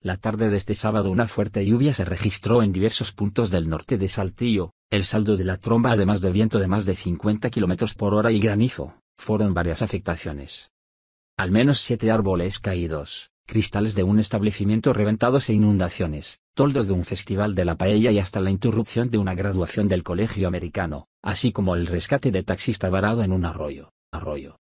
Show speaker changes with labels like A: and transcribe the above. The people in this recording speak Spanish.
A: La tarde de este sábado una fuerte lluvia se registró en diversos puntos del norte de Saltillo, el saldo de la tromba además de viento de más de 50 km por hora y granizo, fueron varias afectaciones. Al menos siete árboles caídos, cristales de un establecimiento reventados e inundaciones, toldos de un festival de la paella y hasta la interrupción de una graduación del colegio americano, así como el rescate de taxista varado en un arroyo,
B: arroyo.